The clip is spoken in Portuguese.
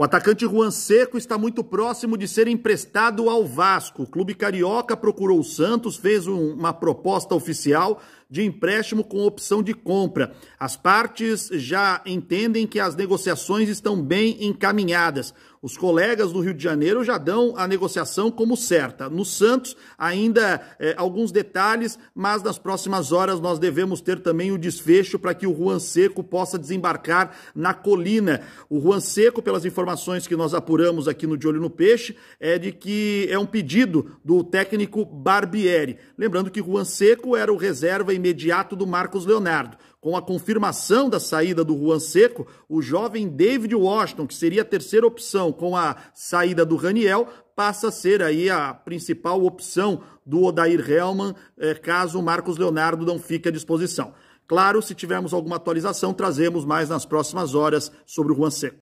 O atacante Juan Seco está muito próximo de ser emprestado ao Vasco. O clube carioca procurou o Santos, fez um, uma proposta oficial, de empréstimo com opção de compra. As partes já entendem que as negociações estão bem encaminhadas. Os colegas do Rio de Janeiro já dão a negociação como certa. No Santos, ainda eh, alguns detalhes, mas nas próximas horas nós devemos ter também o desfecho para que o Juan Seco possa desembarcar na colina. O Juan Seco, pelas informações que nós apuramos aqui no De Olho no Peixe, é de que é um pedido do técnico Barbieri. Lembrando que Juan Seco era o reserva e imediato do Marcos Leonardo. Com a confirmação da saída do Juan Seco, o jovem David Washington, que seria a terceira opção com a saída do Raniel, passa a ser aí a principal opção do Odair Hellman, eh, caso o Marcos Leonardo não fique à disposição. Claro, se tivermos alguma atualização, trazemos mais nas próximas horas sobre o Juan Seco.